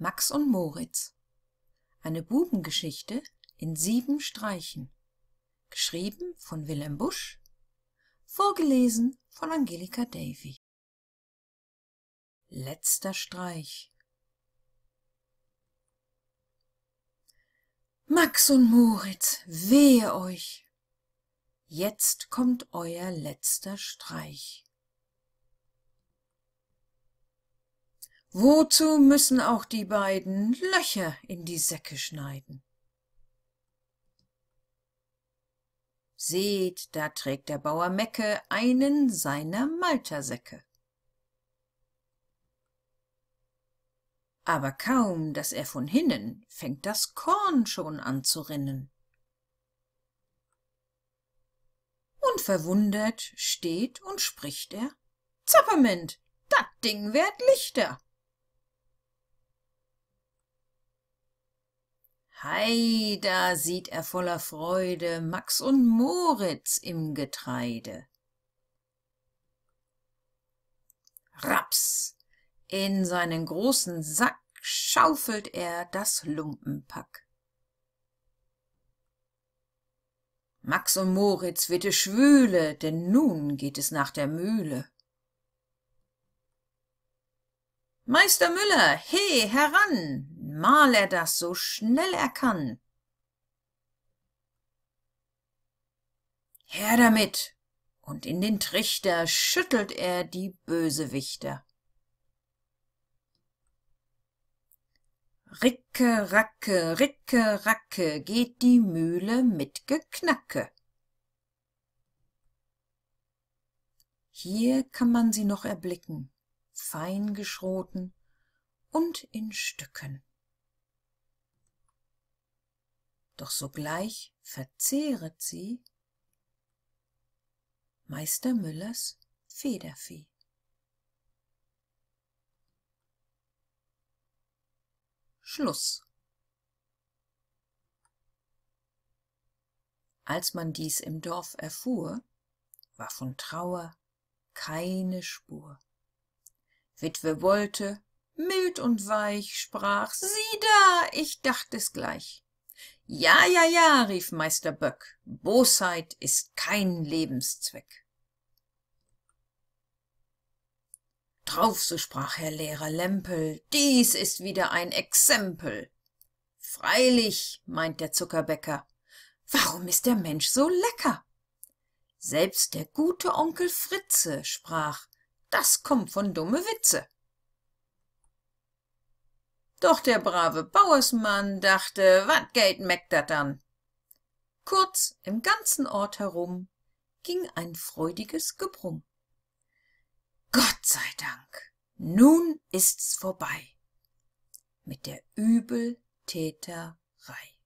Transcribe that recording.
max und moritz eine bubengeschichte in sieben streichen geschrieben von wilhelm busch vorgelesen von angelika davy letzter streich max und moritz wehe euch jetzt kommt euer letzter streich wozu müssen auch die beiden löcher in die säcke schneiden seht da trägt der bauer mecke einen seiner maltersäcke aber kaum dass er von hinnen fängt das korn schon an zu rinnen unverwundert steht und spricht er zapperment dat ding werd lichter hei da sieht er voller freude max und moritz im getreide raps in seinen großen sack schaufelt er das lumpenpack max und moritz witte schwüle denn nun geht es nach der mühle meister müller he heran mal er das so schnell er kann. Her damit! Und in den Trichter schüttelt er die Bösewichter. Ricke, racke, ricke, racke, geht die Mühle mit Geknacke. Hier kann man sie noch erblicken, fein geschroten und in Stücken. doch sogleich verzehret sie Meister Müllers Federvieh. Schluss. Als man dies im Dorf erfuhr, war von Trauer keine Spur. Witwe wollte, mild und weich, sprach, sieh da, ich dacht es gleich. Ja, ja, ja, rief Meister Böck, Bosheit ist kein Lebenszweck. Drauf, so sprach Herr Lehrer Lempel, dies ist wieder ein Exempel. Freilich, meint der Zuckerbäcker, warum ist der Mensch so lecker? Selbst der gute Onkel Fritze sprach, das kommt von dumme Witze. Doch der brave Bauersmann dachte, wat geht meck dat an? Kurz im ganzen Ort herum ging ein freudiges Gebrumm. Gott sei Dank, nun ist's vorbei mit der Übeltäterei.